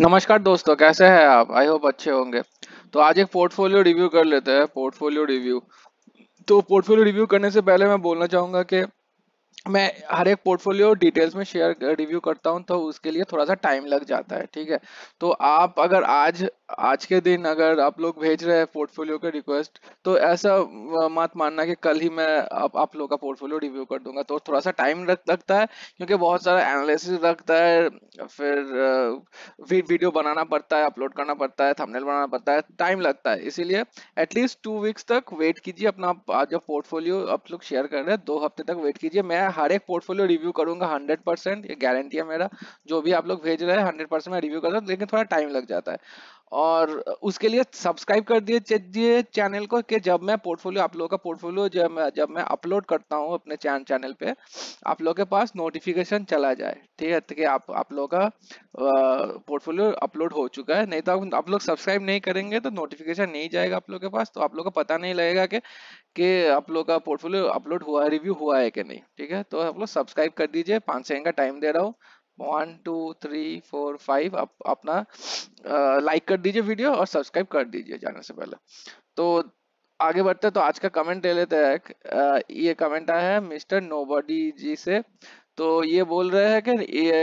नमस्कार दोस्तों कैसे हैं आप आई होप अच्छे होंगे तो आज एक पोर्टफोलियो रिव्यू कर लेते हैं पोर्टफोलियो रिव्यू तो पोर्टफोलियो रिव्यू करने से पहले मैं बोलना चाहूंगा कि मैं हर एक पोर्टफोलियो डिटेल्स में शेयर रिव्यू करता हूं तो उसके लिए थोड़ा सा टाइम लग जाता है ठीक है तो आप अगर आज आज के दिन अगर आप लोग भेज रहे हैं पोर्टफोलियो का रिक्वेस्ट तो ऐसा मत मानना कि कल ही मैं आप, आप लोग का पोर्टफोलियो रिव्यू कर दूंगा तो थोड़ा सा टाइम रख लगता है क्योंकि बहुत सारा एनालिसिस लगता है फिर वी, वीडियो बनाना पड़ता है अपलोड करना पड़ता है थंबनेल बनाना पड़ता है टाइम लगता है इसीलिए एटलीस्ट टू वीक्स तक वेट कीजिए अपना जो पोर्टफोलियो आप लोग शेयर कर रहे हैं दो हफ्ते तक वेट कीजिए मैं हर एक पोर्टफोलियो रिव्यू करूंगा हंड्रेड परसेंट ये गारंटी है मेरा जो भी आप लोग भेज रहे हैं हंड्रेड परसेंट मैं रिव्यू कर रहा हूँ लेकिन थोड़ा टाइम लग जाता है और उसके लिए सब्सक्राइब कर दिए चैनल को कि जब मैं पोर्टफोलियो आप लोगों का पोर्टफोलियो जब मैं जब मैं अपलोड करता हूँ अपने चैनल पे आप लोगों के पास नोटिफिकेशन चला जाए ठीक है कि आप आप लोगों का पोर्टफोलियो अपलोड हो चुका है नहीं तो आप लोग सब्सक्राइब नहीं करेंगे तो नोटिफिकेशन नहीं जाएगा आप लोग के पास तो आप लोग को पता नहीं लगेगा कि कि आप लोग का पोर्टफोलियो अपलोड हुआ रिव्यू हुआ है कि नहीं ठीक है तो आप लोग सब्सक्राइब कर दीजिए पाँच सेकेंड का टाइम दे रहा हूँ one two three four five आप अपना लाइक कर दीजिए वीडियो और सब्सक्राइब कर दीजिए जाने से पहले तो आगे बढ़ते हैं तो आज का कमेंट ले लेते हैं ये कमेंट आया है मिस्टर नोबडी जी से तो ये बोल रहे हैं कि ये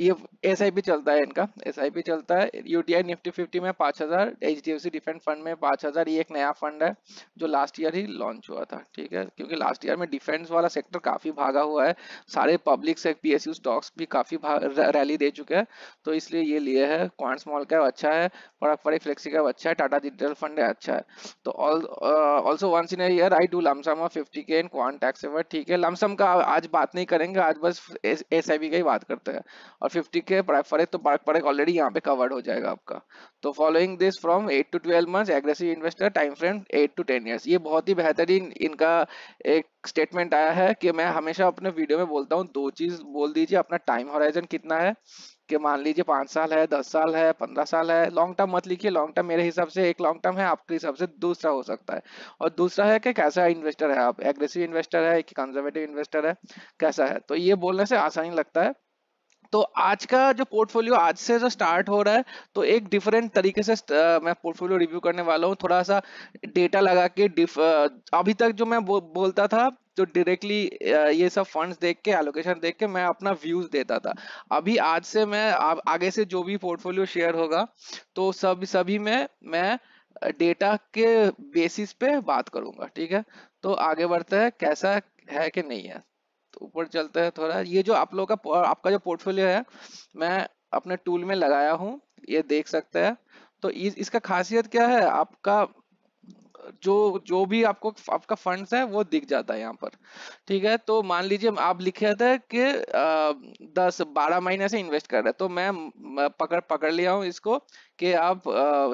ये एस चलता है इनका एस चलता है यूटीआई निफ्टी फिफ्टी में पाँच हज़ार H D F C defence fund में पांच हज़ार ये एक नया फंड है जो लास्ट ईयर ही लॉन्च हुआ था ठीक है क्योंकि लास्ट ईयर में डिफेंस वाला सेक्टर काफ़ी भागा हुआ है सारे पब्लिक से पी एस यू स्टॉक्स भी काफ़ी रैली दे चुके हैं तो इसलिए ये लिए है क्वान स्मॉल कैप अच्छा है फड़क फ्लेक्सी कैप अच्छा है टाटा डिजिटल फंड है अच्छा है तो also once in year I do lumpsum of fifty के इन क्वान टैक्स ठीक है लमसम का आज बात नहीं करेंगे आज बस एस का ही बात करते हैं और फिफ्टी के के फर्क तो पार्क फर्क ऑलरेडी यहाँ पे कवर्ड हो जाएगा आपका तो following this from 8 to 12 months aggressive investor time frame 8 to 10 years ये बहुत ही बेहतरीन इनका एक स्टेटमेंट आया है कि मैं हमेशा अपने वीडियो में बोलता हूँ दो चीज बोल दीजिए अपना टाइम हॉराइजन कितना है कि मान लीजिए पांच साल है दस साल है पंद्रह साल है लॉन्ग टर्म मत लिखिए लॉन्ग टर्म मेरे हिसाब से एक लॉन्ग टर्म है आपके हिसाब से दूसरा हो सकता है और दूसरा है कि कैसा इन्वेस्टर है आप एग्रेसिव इन्वेस्टर है कि कंजर्वेटिव इन्वेस्टर है कैसा है तो ये बोलने से आसानी लगता है तो आज का जो पोर्टफोलियो आज से जो स्टार्ट हो रहा है तो एक डिफरेंट तरीके से uh, मैं पोर्टफोलियो रिव्यू करने वाला हूँ थोड़ा सा डेटा लगा के uh, अभी तक जो मैं बो, बोलता था जो डायरेक्टली uh, ये सब फंड्स देख के एलोकेशन देख के मैं अपना व्यूज देता था अभी आज से मैं आ, आगे से जो भी पोर्टफोलियो शेयर होगा तो सब सभी में मैं डेटा के बेसिस पे बात करूंगा ठीक है तो आगे बढ़ते हैं कैसा है कि नहीं है तो ऊपर चलते हैं थोड़ा ये जो आप लोगों का आपका जो पोर्टफोलियो है मैं अपने टूल में लगाया हूँ ये देख सकते हैं तो इस, इसका खासियत क्या है आपका जो जो भी आपको आपका फंड्स है वो दिख जाता है यहाँ पर ठीक है तो मान लीजिए आप लिखे थे कि दस बारह महीने से इन्वेस्ट कर रहे हैं तो मैं पकड़ पकड़ लिया हूँ इसको कि आप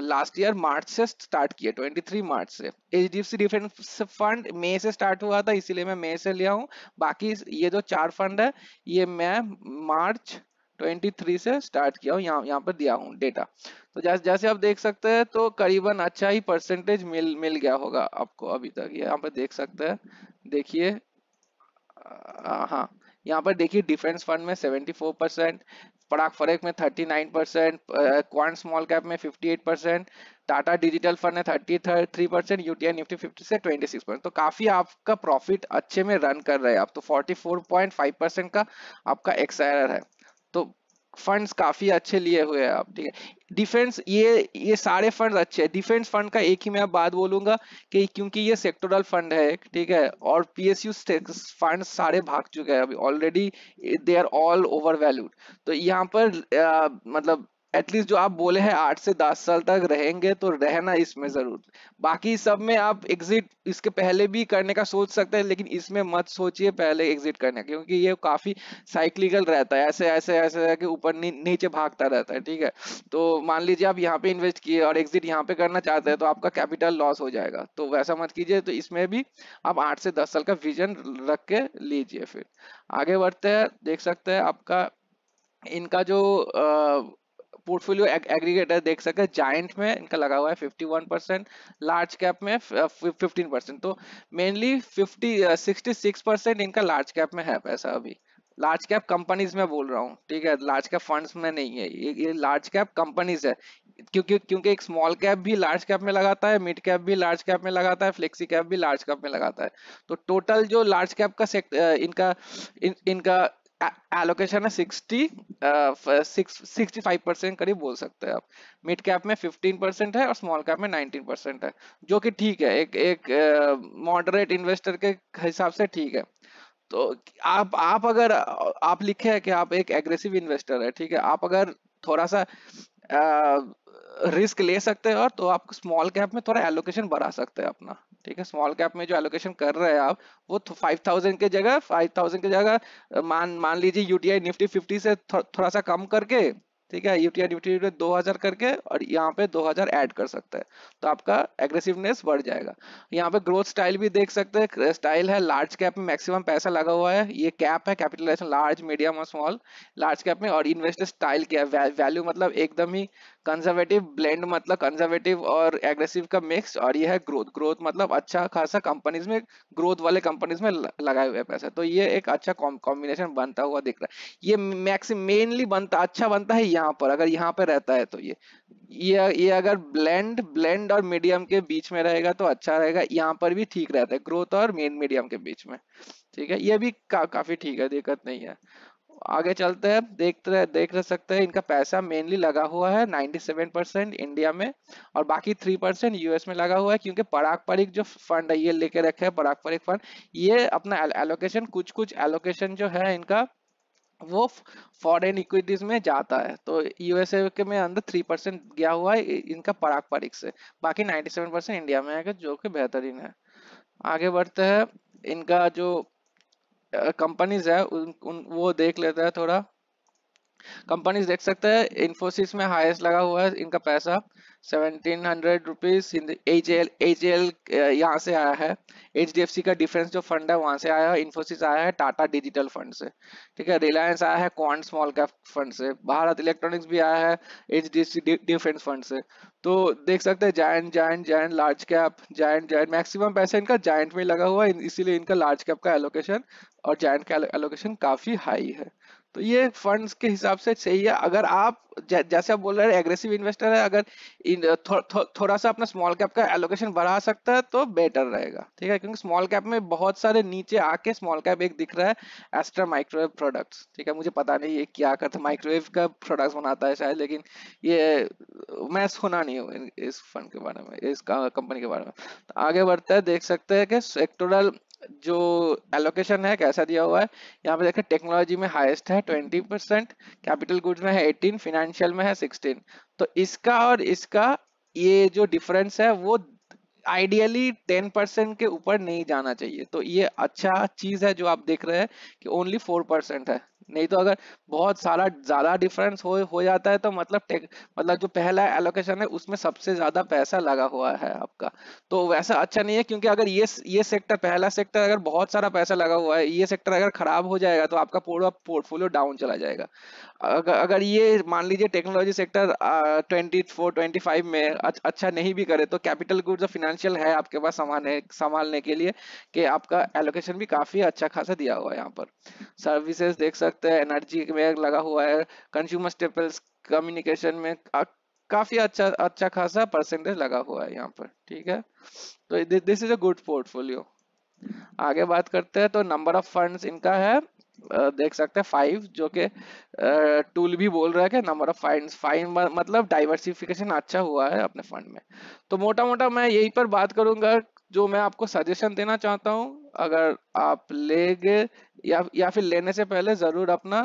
लास्ट ईयर मार्च से स्टार्ट किए 23 मार्च से H D F C defence fund मई से स्टार्ट हुआ था इसीलिए मैं मई से लिया हूँ बाकी ये जो चार फंड है ये मैं मार्च 23 से स्टार्ट किया हूँ यहाँ यहाँ पर दिया हूँ डेटा तो जैसे जैसे आप देख सकते हैं तो करीबन अच्छा ही परसेंटेज मिल मिल गया होगा आपको अभी तक यहाँ पर देख सकते हैं देखिए हाँ यहाँ पर देखिए डिफेंस फंड में 74 परसेंट पड़ाक फरेक में 39 परसेंट क्वान स्मॉल कैप में 58 परसेंट टाटा डिजिटल फंड में thirty three percent UTI Nifty fifty से 26 परसेंट तो काफी आपका प्रॉफिट अच्छे में रन कर रहे हैं आप तो 44.5 परसेंट का आपका एक्सआईआर है तो फंड्स काफी अच्छे लिए हुए हैं आप ठीक है डिफेंस ये ये सारे फंड अच्छे हैं डिफेंस फंड का एक ही मैं बात बोलूंगा कि क्योंकि ये सेक्टोरल फंड है ठीक है और पीएसयू फंड सारे भाग चुके हैं अभी already they are all over valued तो यहाँ पर आ, मतलब एटलीस्ट जो आप बोले हैं आठ से दस साल तक रहेंगे तो रहना इसमें जरूर बाकी सब में आप एग्जिट इसके पहले भी करने का सोच सकते हैं लेकिन इसमें मत सोचिए पहले एग्जिट करने क्योंकि ये काफी साइक्लिकल रहता है ऐसे ऐसे ऐसे कि ऊपर नी, नीचे भागता रहता है ठीक है तो मान लीजिए आप यहाँ पे इन्वेस्ट किए और एग्जिट यहाँ पे करना चाहते हैं तो आपका कैपिटल लॉस हो जाएगा तो वैसा मत कीजिए तो इसमें भी आप आठ से दस साल का विजन रख के लीजिए फिर आगे बढ़ते हैं देख सकते हैं आपका इनका जो पोर्टफोलियो एग्रीगेटर देख सकते हैं जाइंट में इनका लगा हुआ है 51 परसेंट लार्ज कैप में 15 परसेंट uh, तो मेनली 50 66 परसेंट इनका लार्ज कैप में है पैसा अभी लार्ज कैप कंपनीज में बोल रहा हूँ ठीक है लार्ज कैप फंड्स में नहीं है ये, ये लार्ज कैप कंपनीज है क्योंकि क्योंकि एक स्मॉल कैप भी लार्ज कैप में लगाता है मिड कैप भी लार्ज कैप में लगाता है फ्लेक्सी कैप भी लार्ज कैप में लगाता है तो टोटल जो लार्ज कैप का सेक्टर uh, इनका इन, इनका एलोकेशन है 60 सिक्सटी फाइव परसेंट करीब बोल सकते हैं आप मिड कैप में 15 परसेंट है और स्मॉल कैप में 19 परसेंट है जो कि ठीक है एक एक मॉडरेट uh, इन्वेस्टर के हिसाब से ठीक है तो आप आप अगर आप लिखे हैं कि आप एक एग्रेसिव इन्वेस्टर है ठीक है आप अगर थोड़ा सा रिस्क uh, ले सकते हैं और तो आप स्मॉल कैप में थोड़ा एलोकेशन बढ़ा सकते हैं अपना ठीक है स्मॉल कैप में जो एलोकेशन कर रहे हैं आप वो 5000 तो के जगह 5000 के जगह मान मान लीजिए यूटीआई निफ्टी 50 से थो, थोड़ा सा कम करके ठीक है यूटीआर यूटीआर दो हजार करके और यहाँ पे दो हजार ऐड कर सकते हैं तो आपका एग्रेसिवनेस बढ़ जाएगा यहाँ पे ग्रोथ स्टाइल भी देख सकते हैं स्टाइल है लार्ज कैप में मैक्सिमम पैसा लगा हुआ है ये कैप है कैपिटलाइजेशन लार्ज मीडियम और स्मॉल लार्ज कैप में और इन्वेस्टर स्टाइल क्या है वैल्यू मतलब एकदम ही कंजर्वेटिव ब्लेंड मतलब कंजर्वेटिव और एग्रेसिव का मिक्स और ये है ग्रोथ ग्रोथ मतलब अच्छा खासा कंपनीज में ग्रोथ वाले कंपनीज में लगाए हुए पैसा तो ये एक अच्छा कॉम्बिनेशन बनता हुआ दिख रहा है ये मैक्सिम मेनली बनता अच्छा बनता है यहाँ पर अगर यहाँ पर रहता है तो ये ये ये अगर ब्लेंड ब्लेंड और मीडियम के बीच में रहेगा तो अच्छा रहेगा यहाँ पर भी ठीक रहता है ग्रोथ और मेन मीडियम के बीच में ठीक है ये भी का, काफी ठीक है दिक्कत नहीं है आगे चलते हैं देखते रह, देख रह सकते हैं इनका पैसा मेनली लगा हुआ है 97 परसेंट इंडिया में और बाकी 3 परसेंट यूएस में लगा हुआ है क्योंकि पराग परिक जो फंड है ये लेके रखे हैं पराग परिक फंड ये अपना एलोकेशन कुछ कुछ एलोकेशन जो है इनका वो फॉरेन इक्विटीज में जाता है तो यूएसए के में अंदर थ्री परसेंट गया हुआ है इनका परिक से बाकी नाइन्टी सेवन परसेंट इंडिया में है जो कि बेहतरीन है आगे बढ़ते हैं इनका जो कंपनीज है उन, उन वो देख लेता है थोड़ा कंपनीज देख सकते हैं इंफोसिस में हाईएस्ट लगा हुआ है इनका पैसा seventeen hundred rupees H L H यहाँ से आया है एच का डिफरेंस जो फंड है वहां से आया है इंफोसिस आया है टाटा डिजिटल फंड से ठीक है रिलायंस आया है क्वांट स्मॉल कैप फंड से भारत इलेक्ट्रॉनिक्स भी आया है एच डिफेंस फंड से तो देख सकते हैं giant giant giant large cap giant giant maximum पैसा इनका जायंट में लगा हुआ है इसीलिए इनका लार्ज कैप का एलोकेशन और जायंट का एलोकेशन काफी हाई है तो ये फंड्स के हिसाब से सही है अगर आप जैसे आप बोल रहे हैं एग्रेसिव इन्वेस्टर है अगर इन, थो, थो, थोड़ा सा अपना स्मॉल कैप का एलोकेशन बढ़ा सकता है तो बेटर रहेगा ठीक है क्योंकि स्मॉल कैप में बहुत सारे नीचे आके स्मॉल कैप एक दिख रहा है एस्ट्रा माइक्रोवेव प्रोडक्ट्स ठीक है मुझे पता नहीं ये क्या करता माइक्रोवेव का प्रोडक्ट बनाता है शायद लेकिन ये मैं सुना नहीं हूँ इस फंड के बारे में इस कंपनी के बारे में तो आगे बढ़ते हैं देख सकते हैं कि सेक्टोरल जो एलोकेशन है कैसा दिया हुआ है यहाँ पे देखें टेक्नोलॉजी में हाईएस्ट है 20 परसेंट कैपिटल गुड्स में है 18 फाइनेंशियल में है 16 तो इसका और इसका ये जो डिफरेंस है वो आइडियली 10 परसेंट के ऊपर नहीं जाना चाहिए तो ये अच्छा चीज है जो आप देख रहे हैं कि ओनली 4 परसेंट है नहीं तो अगर बहुत सारा ज्यादा डिफरेंस हो हो जाता है तो मतलब टेक मतलब जो पहला एलोकेशन है उसमें सबसे ज्यादा पैसा लगा हुआ है आपका तो वैसा अच्छा नहीं है क्योंकि अगर ये ये सेक्टर पहला सेक्टर अगर बहुत सारा पैसा लगा हुआ है ये सेक्टर अगर खराब हो जाएगा तो आपका पूरा पोर्टफोलियो डाउन चला जाएगा अगर अगर ये मान लीजिए technology sector twenty four twenty five में अच्छा नहीं भी करे तो कैपिटल गुड्स और फिनेंशियल है आपके पास संभालने संभालने के लिए कि आपका एलोकेशन भी काफी अच्छा खासा दिया हुआ है यहाँ पर सर्विसेज देख सकते हैं एनर्जी में लगा हुआ है कंज्यूमर स्टेपल्स कम्युनिकेशन में काफी अच्छा अच्छा खासा परसेंटेज लगा हुआ है यहाँ पर ठीक है तो this is a good portfolio आगे बात करते हैं तो नंबर ऑफ फंड्स इनका है देख सकते हैं फाइव जो कि टूल भी बोल रहा है कि नंबर ऑफ फाइंड फाइंड मतलब डाइवर्सिफिकेशन अच्छा हुआ है अपने फंड में तो मोटा मोटा मैं यही पर बात करूंगा जो मैं आपको सजेशन देना चाहता हूं अगर आप लेंगे या या फिर लेने से पहले जरूर अपना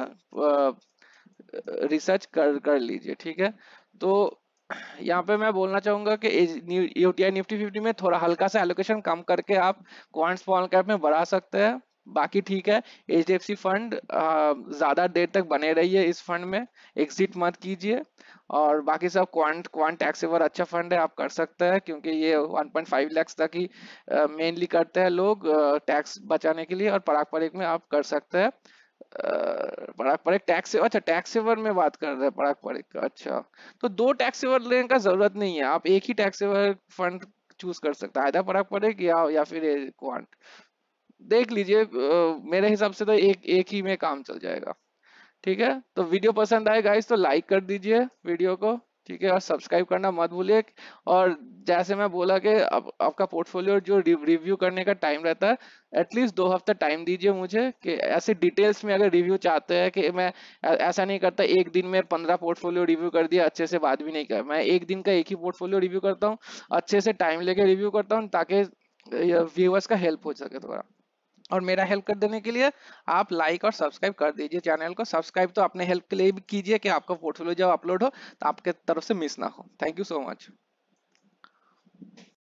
रिसर्च कर कर लीजिए ठीक है तो यहाँ पे मैं बोलना चाहूंगा कि यूटीआई निफ्टी फिफ्टी में थोड़ा हल्का सा एलोकेशन कम करके आप क्वांट्स स्मॉल कैप में बढ़ा सकते हैं बाकी ठीक है H D F C fund ज्यादा देर तक बने रहिए इस फंड में एग्जिट मत कीजिए और बाकी सब क्वांट क्वांट टैक्सेवर अच्छा फंड है आप कर सकते हैं क्योंकि ये 1.5 लाख तक ही मेनली करते हैं लोग टैक्स बचाने के लिए और पराग परेक में आप कर सकते हैं पराग परेक टैक्स अच्छा टैक्स सेवर में बात कर रहे हैं पराग परेक का अच्छा तो दो टैक्स सेवर लेने का जरूरत नहीं है आप एक ही टैक्स सेवर फंड चूज कर सकते हैं आधा पराग परेक या या फिर क्वांट देख लीजिए मेरे हिसाब से तो एक एक ही में काम चल जाएगा ठीक है तो वीडियो पसंद आए गाइस तो लाइक कर दीजिए वीडियो को ठीक है और सब्सक्राइब करना मत भूलिए और जैसे मैं बोला कि अब आपका पोर्टफोलियो जो रिव्यू करने का टाइम रहता है एटलीस्ट दो हफ्ते टाइम दीजिए मुझे कि ऐसे डिटेल्स में अगर रिव्यू चाहते हैं कि मैं ऐसा नहीं करता एक दिन में पंद्रह पोर्टफोलियो रिव्यू कर दिया अच्छे से बात भी नहीं कर मैं एक दिन का एक ही पोर्टफोलियो रिव्यू करता हूँ अच्छे से टाइम लेके रिव्यू करता हूँ ताकि व्यूअर्स का हेल्प हो सके थोड़ा और मेरा हेल्प कर देने के लिए आप लाइक और सब्सक्राइब कर दीजिए चैनल को सब्सक्राइब तो अपने हेल्प के लिए भी कीजिए कि आपका पोर्टफोलियो जब अपलोड हो तो आपके तरफ से मिस ना हो थैंक यू सो मच